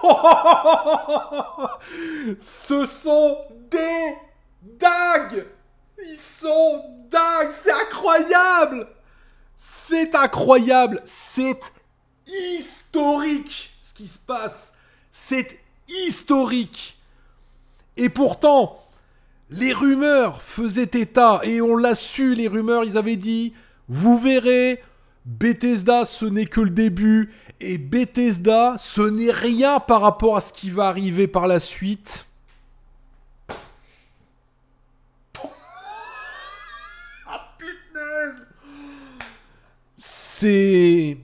Ce sont des dagues ils sont dingues, c'est incroyable C'est incroyable, c'est historique ce qui se passe. C'est historique. Et pourtant, les rumeurs faisaient état, et on l'a su, les rumeurs, ils avaient dit, vous verrez, Bethesda, ce n'est que le début, et Bethesda, ce n'est rien par rapport à ce qui va arriver par la suite. c'est...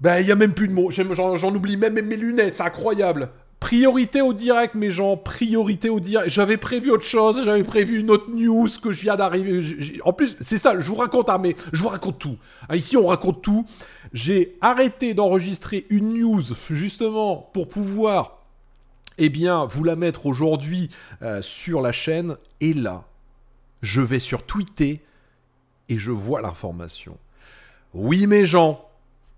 Ben, il n'y a même plus de mots. J'en oublie même mes lunettes, c'est incroyable. Priorité au direct, mes gens. Priorité au direct. J'avais prévu autre chose. J'avais prévu une autre news que je viens d'arriver. En plus, c'est ça. Je vous raconte, hein, je vous raconte tout. Hein, ici, on raconte tout. J'ai arrêté d'enregistrer une news justement pour pouvoir, eh bien, vous la mettre aujourd'hui euh, sur la chaîne. Et là, je vais sur Twitter et je vois l'information. Oui mes gens,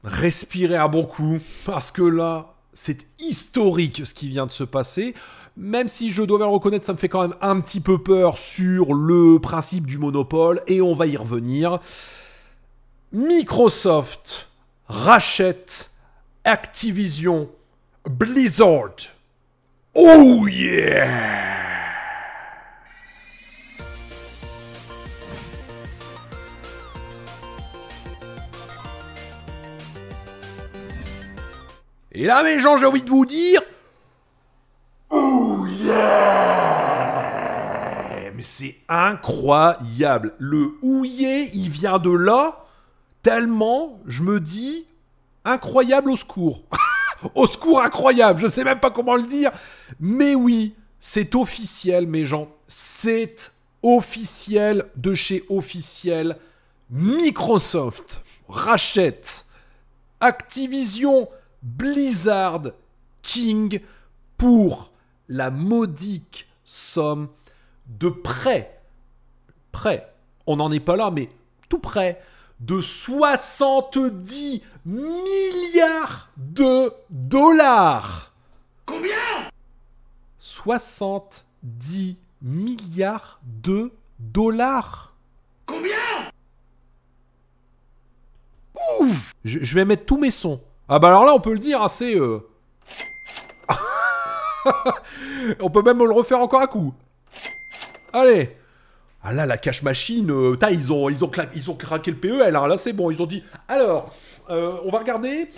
respirez à bon coup, parce que là, c'est historique ce qui vient de se passer. Même si je dois bien reconnaître, ça me fait quand même un petit peu peur sur le principe du monopole, et on va y revenir. Microsoft rachète Activision Blizzard. Oh yeah Et là, mes gens, j'ai envie de vous dire. Oh yeah Mais c'est incroyable. Le houillé, oh, il vient de là, tellement je me dis incroyable au secours. au secours incroyable, je ne sais même pas comment le dire. Mais oui, c'est officiel, mes gens. C'est officiel de chez officiel. Microsoft rachète Activision Blizzard King pour la modique somme de près, près, on n'en est pas là, mais tout près, de 70 milliards de dollars. Combien 70 milliards de dollars. Combien Ouh je vais mettre tous mes sons. Ah bah alors là, on peut le dire assez... Euh. on peut même le refaire encore à coup. Allez Ah là, la cache machine, euh, ils, ont, ils, ont ils ont craqué le PE, alors hein. là c'est bon, ils ont dit... Alors, euh, on va regarder...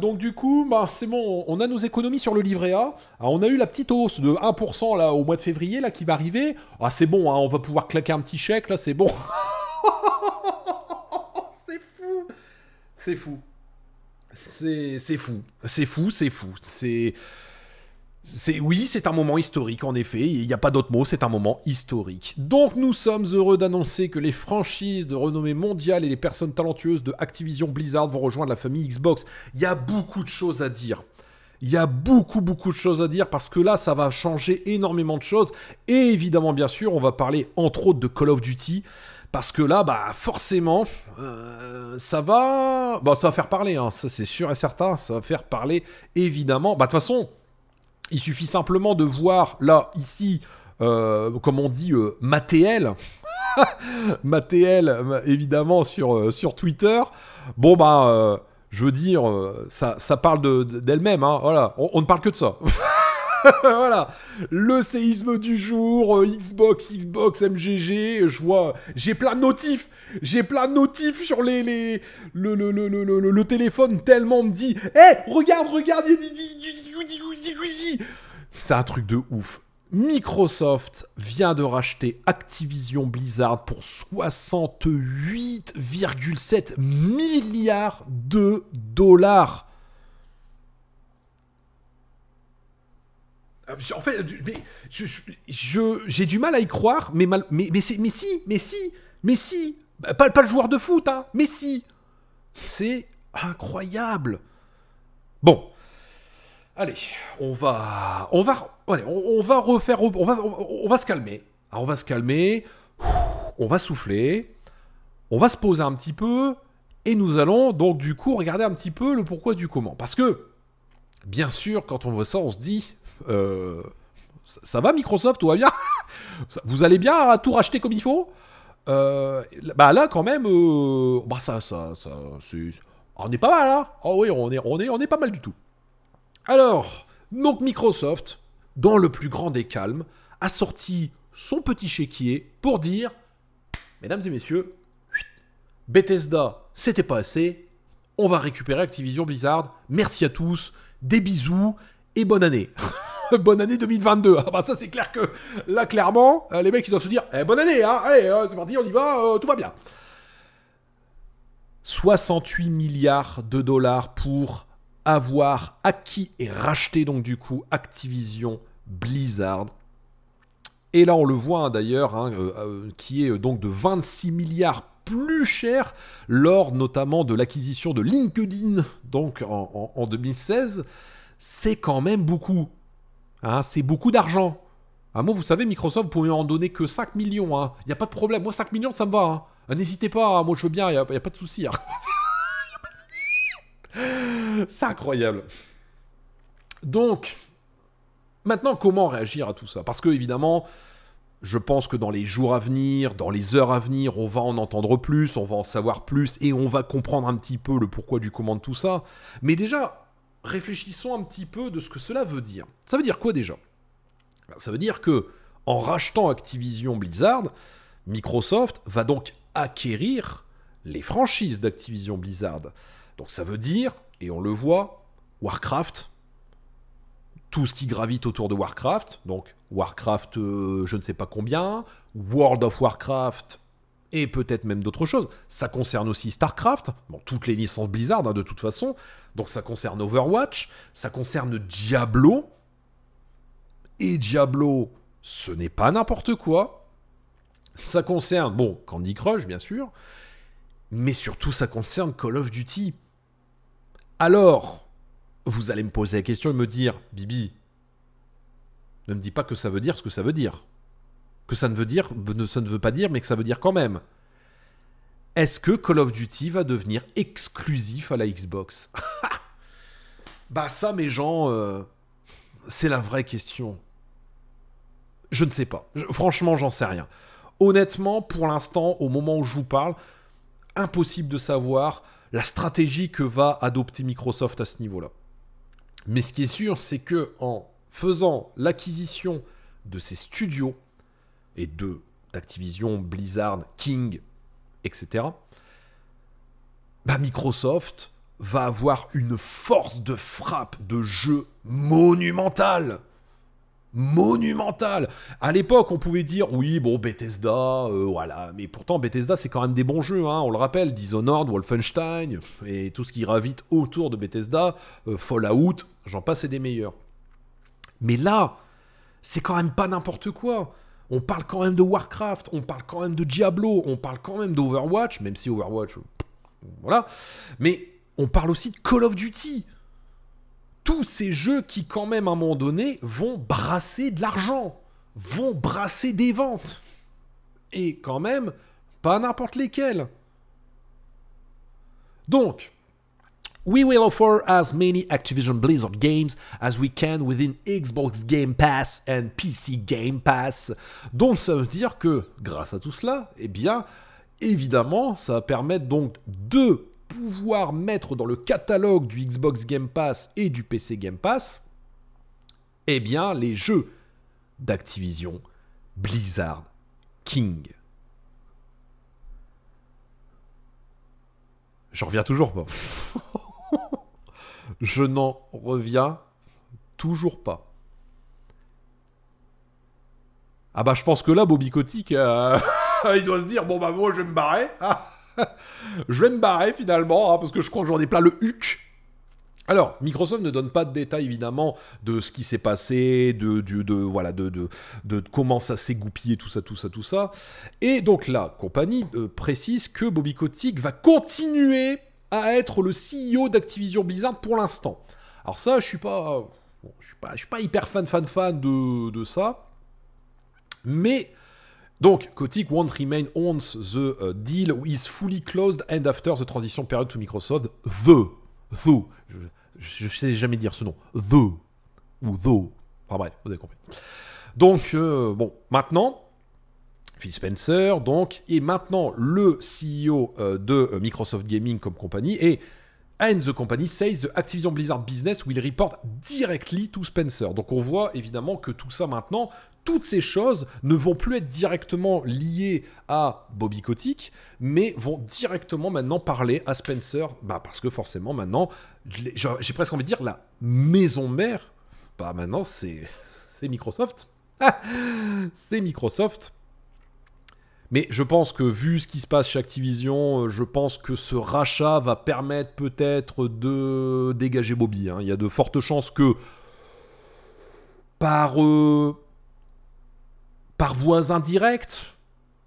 donc du coup, bah, c'est bon, on a nos économies sur le livret A. Ah, on a eu la petite hausse de 1% là au mois de février là qui va arriver. Ah c'est bon, hein, on va pouvoir claquer un petit chèque là, c'est bon. c'est fou, c'est fou. C'est fou. C'est fou, c'est fou. C'est. Oui, c'est un moment historique, en effet, il n'y a pas d'autre mot, c'est un moment historique. Donc nous sommes heureux d'annoncer que les franchises de renommée mondiale et les personnes talentueuses de Activision Blizzard vont rejoindre la famille Xbox. Il y a beaucoup de choses à dire. Il y a beaucoup, beaucoup de choses à dire parce que là, ça va changer énormément de choses. Et évidemment, bien sûr, on va parler entre autres de Call of Duty. Parce que là, bah forcément, euh, ça va. Bah, ça va faire parler, hein, ça c'est sûr et certain. Ça va faire parler, évidemment. Bah de toute façon, il suffit simplement de voir là, ici, euh, comme on dit, euh, Matéel. Euh, évidemment, sur, sur Twitter. Bon, bah je veux dire, ça, ça parle d'elle-même. Hein, voilà, on, on ne parle que de ça. voilà, le séisme du jour, euh, Xbox, Xbox, MGG, je vois, j'ai plein de notifs, j'ai plein de notifs sur les, les le, le, le, le, le téléphone tellement me dit, hé, eh, hey, regarde, regarde, c'est un truc de ouf. Microsoft vient de racheter Activision Blizzard pour 68,7 milliards de dollars. Ah, en fait, j'ai je, du mal à y croire, mais, mais, mais, si, mais si, mais si, bah, pas, pas le joueur de foot, hein, mais si. C'est incroyable. Bon, allez, on va, on va, on, va refaire, on va, se calmer. on va se calmer, ah, on va souffler, on va se poser un petit peu, et nous allons donc du coup regarder un petit peu le pourquoi du comment. Parce que bien sûr, quand on voit ça, on se dit euh, ça, va, Microsoft, tout va bien Vous allez bien à tout racheter comme il faut euh, Bah là, quand même, euh, bah ça, ça, ça, on est pas mal, hein Oh oui, on est, on, est, on est pas mal du tout. Alors, donc Microsoft, dans le plus grand des calmes, a sorti son petit chéquier pour dire Mesdames et messieurs, Bethesda, c'était pas assez, on va récupérer Activision Blizzard. Merci à tous des bisous et bonne année. bonne année 2022. Ah bah ça c'est clair que là clairement, euh, les mecs ils doivent se dire eh, bonne année, hein, eh, euh, c'est parti, on y va, euh, tout va bien. 68 milliards de dollars pour avoir acquis et racheté donc du coup Activision Blizzard. Et là on le voit hein, d'ailleurs, hein, qui est donc de 26 milliards plus cher lors notamment de l'acquisition de LinkedIn, donc en, 2016, c'est quand même beaucoup. Hein, c'est beaucoup d'argent. moi, ah vous savez, Microsoft, vous pouvez en donner que 5 millions. Hein. Il n'y a pas de problème. Moi, 5 millions, ça me va. Hein. N'hésitez pas. Hein. Moi, je veux bien. Il n'y a, pas de souci. c'est incroyable. Donc, maintenant, comment réagir à tout ça Parce que, évidemment, je pense que dans les jours à venir, dans les heures à venir, on va en entendre plus, on va en savoir plus et on va comprendre un petit peu le pourquoi du comment de tout ça. Mais déjà, réfléchissons un petit peu de ce que cela veut dire. Ça veut dire quoi déjà ben, Ça veut dire que en rachetant Activision Blizzard, Microsoft va donc acquérir les franchises d'Activision Blizzard. Donc ça veut dire, et on le voit, Warcraft, tout ce qui gravite autour de Warcraft, donc Warcraft euh, je ne sais pas combien, World of Warcraft et peut-être même d'autres choses. Ça concerne aussi Starcraft, bon, toutes les licences Blizzard hein, de toute façon, donc ça concerne Overwatch, ça concerne Diablo, et Diablo, ce n'est pas n'importe quoi. Ça concerne, bon, Candy Crush bien sûr, mais surtout ça concerne Call of Duty. Alors, vous allez me poser la question et me dire, Bibi, ne me dis pas que ça veut dire ce que ça veut dire. Que ça ne veut dire, ça ne veut pas dire, mais que ça veut dire quand même. Est-ce que Call of Duty va devenir exclusif à la Xbox Bah ça, mes gens, euh, c'est la vraie question. Je ne sais pas. franchement, j'en sais rien. Honnêtement, pour l'instant, au moment où je vous parle, impossible de savoir la stratégie que va adopter Microsoft à ce niveau-là. Mais ce qui est sûr, c'est que en faisant l'acquisition de ces studios et de d'Activision, Blizzard, King, etc., bah, Microsoft va avoir une force de frappe de jeu monumentale monumental. À l'époque, on pouvait dire oui, bon, Bethesda, euh, voilà, mais pourtant Bethesda, c'est quand même des bons jeux, hein, on le rappelle, Dishonored, Wolfenstein et tout ce qui gravite autour de Bethesda, euh, Fallout, j'en passe et des meilleurs. Mais là, c'est quand même pas n'importe quoi. On parle quand même de Warcraft, on parle quand même de Diablo, on parle quand même d'Overwatch, même si Overwatch, voilà. Mais on parle aussi de Call of Duty tous ces jeux qui, quand même, à un moment donné, vont brasser de l'argent, vont brasser des ventes. Et quand même, pas n'importe lesquels. Donc, We will offer as many Activision Blizzard games as we can within Xbox Game Pass and PC Game Pass. Donc ça veut dire que grâce à tout cela, eh bien évidemment, ça va permettre donc de pouvoir mettre dans le catalogue du Xbox Game Pass et du PC Game Pass, eh bien, les jeux d'Activision, Blizzard, King. Je reviens toujours pas. Je n'en reviens toujours pas. Ah bah je pense que là, Bobby Kotick, euh, il doit se dire, bon bah moi je vais me barrer. Ah je vais me barrer finalement, hein, parce que je crois que j'en ai plein le huc. Alors, Microsoft ne donne pas de détails évidemment de ce qui s'est passé, de, de, voilà, de, de, de comment ça s'est goupillé, tout ça, tout ça, tout ça. Et donc la compagnie euh, précise que Bobby Kotick va continuer à être le CEO d'Activision Blizzard pour l'instant. Alors ça, je suis pas, je suis pas, hyper fan, fan, fan de, de ça, mais donc, Kotick won't remain on the euh, deal is fully closed and after the transition period to Microsoft, the, the, je, ne sais jamais dire ce nom, the, ou the, enfin bref, vous avez compris. Donc, euh, bon, maintenant, Phil Spencer, donc, est maintenant le CEO euh, de Microsoft Gaming comme compagnie, et and the company says the Activision Blizzard business will report directly to Spencer. Donc on voit évidemment que tout ça maintenant, toutes ces choses ne vont plus être directement liées à Bobby Kotick, mais vont directement maintenant parler à Spencer, bah parce que forcément maintenant, j'ai presque envie de dire la maison mère, bah maintenant c'est Microsoft. c'est Microsoft. Mais je pense que vu ce qui se passe chez Activision, euh, je pense que ce rachat va permettre peut-être de dégager Bobby. Hein. Il y a de fortes chances que par, euh, par voies indirectes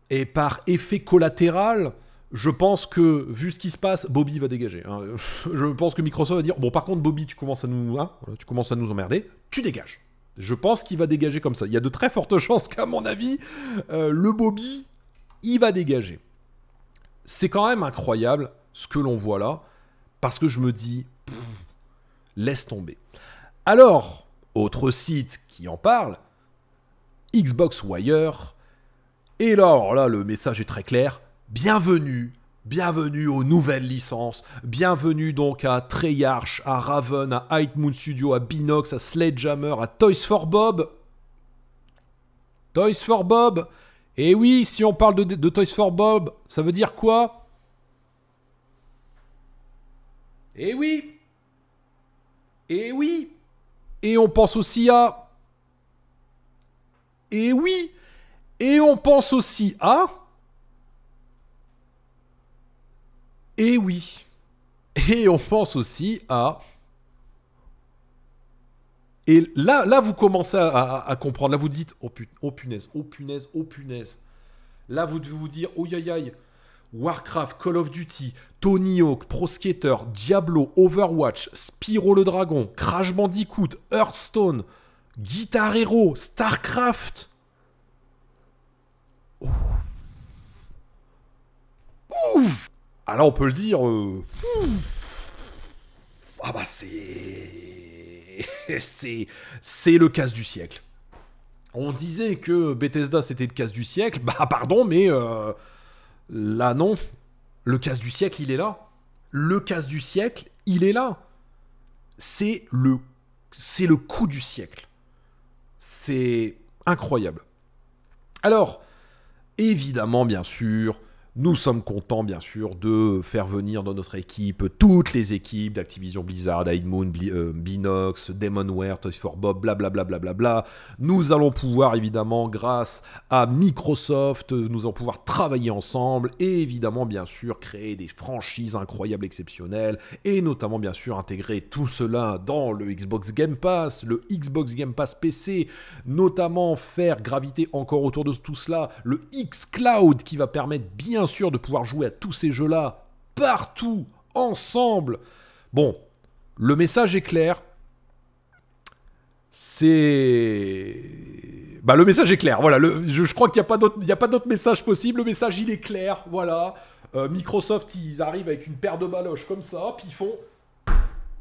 et par effet collatéral, je pense que, vu ce qui se passe, Bobby va dégager. Hein. Je pense que Microsoft va dire Bon, par contre, Bobby, tu commences à nous, hein, tu commences à nous emmerder, tu dégages. Je pense qu'il va dégager comme ça. Il y a de très fortes chances qu'à mon avis, euh, le Bobby il va dégager. C'est quand même incroyable ce que l'on voit là, parce que je me dis, laisse tomber. Alors, autre site qui en parle, Xbox Wire, et là, là, le message est très clair, bienvenue Bienvenue aux nouvelles licences, bienvenue donc à Treyarch, à Raven, à High Moon Studio, à Binox, à Sledgehammer, à Toys for Bob. Toys for Bob et eh oui, si on parle de, Toys for Bob, ça veut dire quoi Et eh oui Et eh oui Et on pense aussi à... Et oui Et on pense aussi à... Et oui Et on pense aussi à... Et là, là vous commencez à, comprendre. Là, vous dites oh, oh, punaise, oh punaise, oh punaise. Là, vous devez vous dire oh ya Warcraft, Call of Duty, Tony Hawk, Pro Skater, Diablo, Overwatch, Spiro le Dragon, Crash Bandicoot, Hearthstone, Guitar Hero, Starcraft. Ouh. Ah, on peut le dire. Euh. Ah bah c'est... c'est le casse du siècle. On disait que Bethesda c'était le casse du siècle, bah pardon, mais euh, là non. Le casse du siècle, il est là. Le casse du siècle, il est là. C'est le, c'est le coup du siècle. C'est incroyable. Alors, évidemment, bien sûr, nous sommes contents, bien sûr, de faire venir dans notre équipe toutes les équipes d'Activision Blizzard, Hidemoon, euh, Binox, Demonware, Toys for Bob, blablabla. Bla bla bla nous allons pouvoir, évidemment, grâce à Microsoft, nous allons pouvoir travailler ensemble et, évidemment, bien sûr, créer des franchises incroyables, exceptionnelles et, notamment, bien sûr, intégrer tout cela dans le Xbox Game Pass, le Xbox Game Pass PC, notamment faire graviter encore autour de tout cela le X-Cloud qui va permettre, bien sûr de pouvoir jouer à tous ces jeux-là, partout, ensemble. Bon, le message est clair. C'est... Bah, le message est clair, voilà. Je, crois qu'il n'y a pas d'autre message possible. Le message, il est clair, voilà. Euh, Microsoft, ils arrivent avec une paire de baloches comme ça, puis ils font...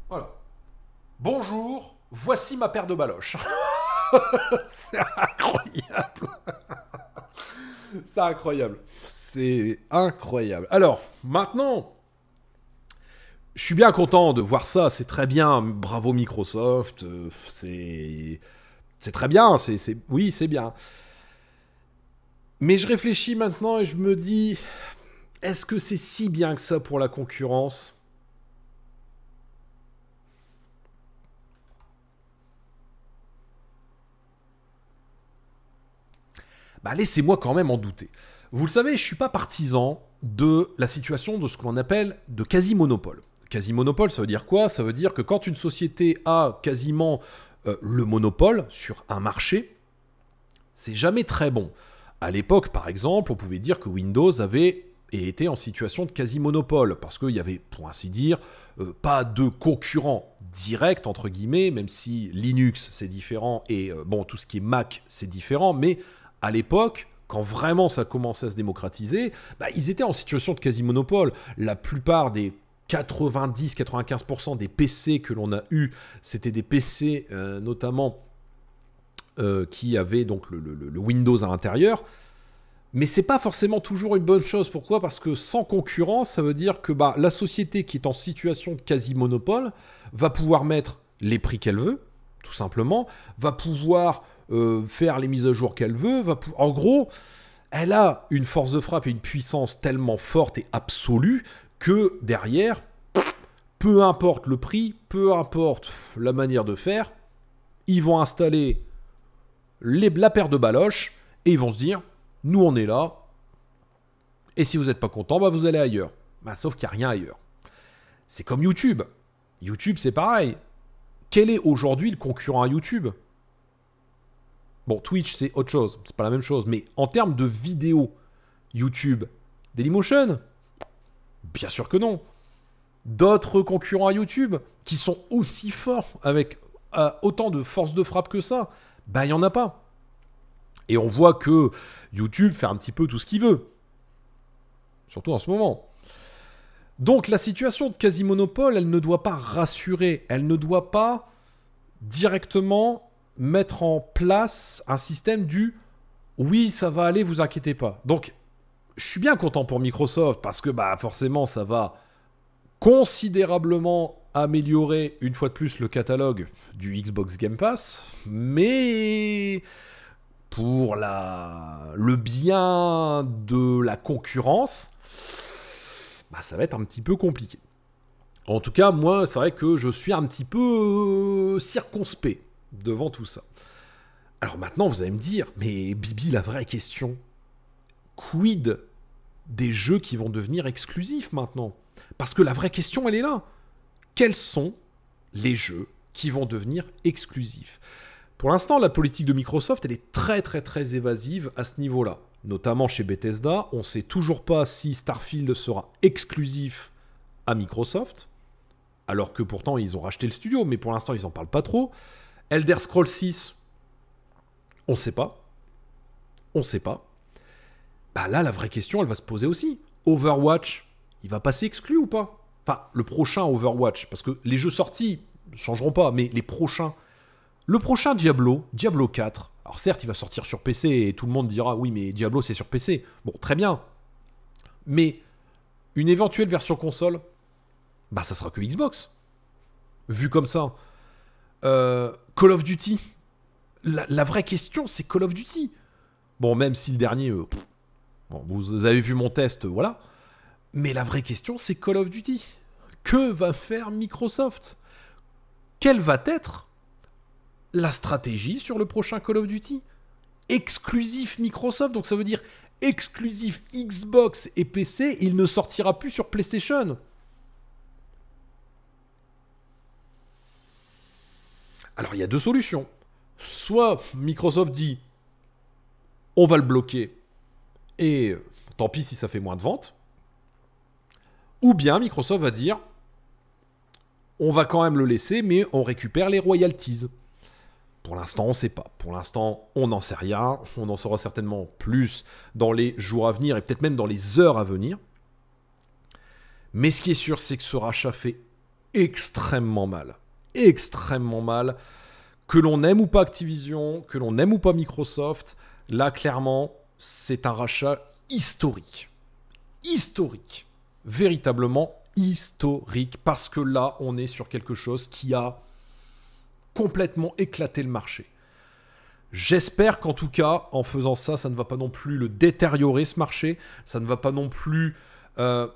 Voilà. Bonjour, voici ma paire de baloches. c'est incroyable. c'est incroyable. C'est incroyable. Alors, maintenant, je suis bien content de voir ça. C'est très bien. Bravo Microsoft. Euh, c'est. très bien. C'est, Oui, c'est bien. Mais je réfléchis maintenant et je me dis est-ce que c'est si bien que ça pour la concurrence bah, laissez-moi quand même en douter. Vous le savez, je ne suis pas partisan de la situation de ce qu'on appelle de quasi-monopole. Quasi-monopole, ça veut dire quoi Ça veut dire que quand une société a quasiment euh, le monopole sur un marché, c'est jamais très bon. À l'époque, par exemple, on pouvait dire que Windows avait et était en situation de quasi-monopole, parce qu'il y avait, pour ainsi dire, euh, pas de concurrent direct, entre guillemets, même si Linux c'est différent et euh, bon, tout ce qui est Mac c'est différent, mais à l'époque, quand vraiment ça commençait à se démocratiser, bah, ils étaient en situation de quasi-monopole. La plupart des 90-95% des PC que l'on a eu, c'était des PC euh, notamment euh, qui avaient donc le, Windows à l'intérieur. Mais c'est pas forcément toujours une bonne chose. Pourquoi Parce que sans concurrence, ça veut dire que bah, la société qui est en situation de quasi-monopole va pouvoir mettre les prix qu'elle veut, tout simplement, va pouvoir euh, faire les mises à jour qu'elle veut. en gros, elle a une force de frappe et une puissance tellement forte et absolue que derrière, peu importe le prix, peu importe la manière de faire, ils vont installer les, la paire de baloches et ils vont se dire, nous on est là, et si vous n'êtes pas content, bah, vous allez ailleurs. Bah, sauf qu'il n'y a rien ailleurs. C'est comme YouTube. YouTube, c'est pareil. Quel est aujourd'hui le concurrent à YouTube Bon, Twitch, c'est autre chose, c'est pas la même chose. Mais en termes de vidéos, YouTube, Dailymotion Bien sûr que non. D'autres concurrents à YouTube qui sont aussi forts avec euh, autant de force de frappe que ça, ben il n'y en a pas. Et on voit que YouTube fait un petit peu tout ce qu'il veut. Surtout en ce moment. Donc la situation de quasi-monopole, elle ne doit pas rassurer, elle ne doit pas directement mettre en place un système du oui, ça va aller, vous inquiétez pas. Donc, je suis bien content pour Microsoft parce que bah, forcément, ça va considérablement améliorer une fois de plus le catalogue du Xbox Game Pass, mais pour la... le bien de la concurrence, bah, ça va être un petit peu compliqué. En tout cas, moi, c'est vrai que je suis un petit peu euh, circonspect devant tout ça. Alors maintenant, vous allez me dire, mais Bibi, la vraie question, quid des jeux qui vont devenir exclusifs maintenant Parce que la vraie question, elle est là. Quels sont les jeux qui vont devenir exclusifs Pour l'instant, la politique de Microsoft, elle est très très très évasive à ce niveau-là. Notamment chez Bethesda, on ne sait toujours pas si Starfield sera exclusif à Microsoft, alors que pourtant ils ont racheté le studio, mais pour l'instant ils n'en parlent pas trop. Elder Scrolls 6, on ne sait pas. On ne sait pas. Bah là, la vraie question, elle va se poser aussi. Overwatch, il va passer exclu ou pas Enfin, le prochain Overwatch, parce que les jeux sortis ne changeront pas, mais les prochains. Le prochain Diablo, Diablo 4. Alors certes, il va sortir sur PC et tout le monde dira oui, mais Diablo c'est sur PC. Bon, très bien. Mais une éventuelle version console, bah ça sera que Xbox. Vu comme ça, euh, Call of Duty. La, vraie question, c'est Call of Duty. Bon, même si le dernier, euh, vous avez vu mon test, euh, voilà. Mais la vraie question, c'est Call of Duty. Que va faire Microsoft Quelle va être la stratégie sur le prochain Call of Duty Exclusif Microsoft, donc ça veut dire exclusif Xbox et PC, il ne sortira plus sur PlayStation. Alors il y a deux solutions. Soit Microsoft dit on va le bloquer et tant pis si ça fait moins de ventes. Ou bien Microsoft va dire on va quand même le laisser mais on récupère les royalties. Pour l'instant, on ne sait pas. Pour l'instant, on n'en sait rien. On en saura certainement plus dans les jours à venir et peut-être même dans les heures à venir. Mais ce qui est sûr, c'est que ce rachat fait extrêmement mal extrêmement mal. Que l'on aime ou pas Activision, que l'on aime ou pas Microsoft, là clairement, c'est un rachat historique. Historique. Véritablement historique. Parce que là, on est sur quelque chose qui a complètement éclaté le marché. J'espère qu'en tout cas, en faisant ça, ça ne va pas non plus le détériorer, ce marché. Ça ne va pas non plus, euh,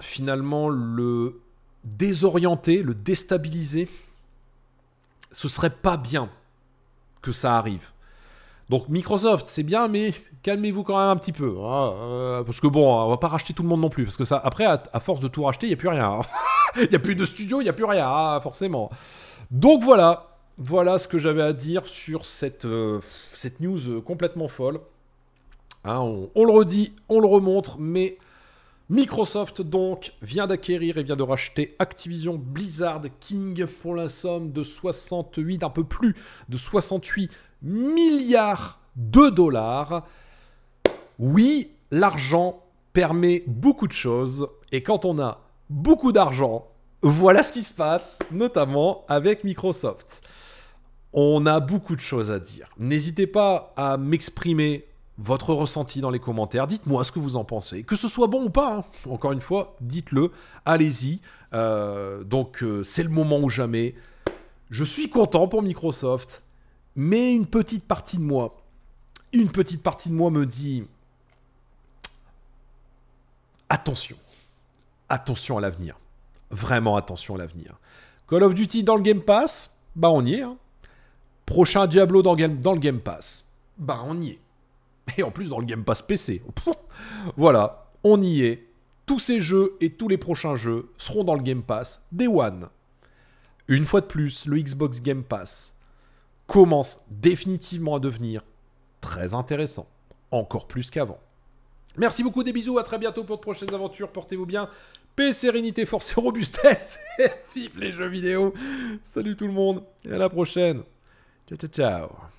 finalement, le désorienter, le déstabiliser ce serait pas bien que ça arrive. Donc Microsoft, c'est bien, mais calmez-vous quand même un petit peu. Hein, euh, parce que bon, on va pas racheter tout le monde non plus. Parce que ça, après, à, force de tout racheter, il n'y a plus rien. Il n'y a plus de studio, il n'y a plus rien, hein, forcément. Donc voilà, voilà ce que j'avais à dire sur cette, euh, cette news complètement folle. Hein, on, on, le redit, on le remontre, mais Microsoft donc vient d'acquérir et vient de racheter Activision Blizzard King pour la somme de 68, un peu plus de 68 milliards de dollars. Oui, l'argent permet beaucoup de choses et quand on a beaucoup d'argent, voilà ce qui se passe, notamment avec Microsoft. On a beaucoup de choses à dire. N'hésitez pas à m'exprimer votre ressenti dans les commentaires. Dites-moi ce que vous en pensez. Que ce soit bon ou pas, hein. encore une fois, dites-le. Allez-y. Euh, donc, euh, c'est le moment ou jamais. Je suis content pour Microsoft, mais une petite partie de moi, une petite partie de moi me dit attention. Attention à l'avenir. Vraiment attention à l'avenir. Call of Duty dans le Game Pass, bah on y est. Hein. Prochain Diablo dans, dans le Game Pass, bah on y est. Et en plus dans le Game Pass PC. voilà, on y est. Tous ces jeux et tous les prochains jeux seront dans le Game Pass Day One. Une fois de plus, le Xbox Game Pass commence définitivement à devenir très intéressant, encore plus qu'avant. Merci beaucoup, des bisous, à très bientôt pour de prochaines aventures, portez-vous bien, paix, sérénité, force et robustesse, et vive les jeux vidéo. Salut tout le monde, et à la prochaine. Ciao, ciao, ciao.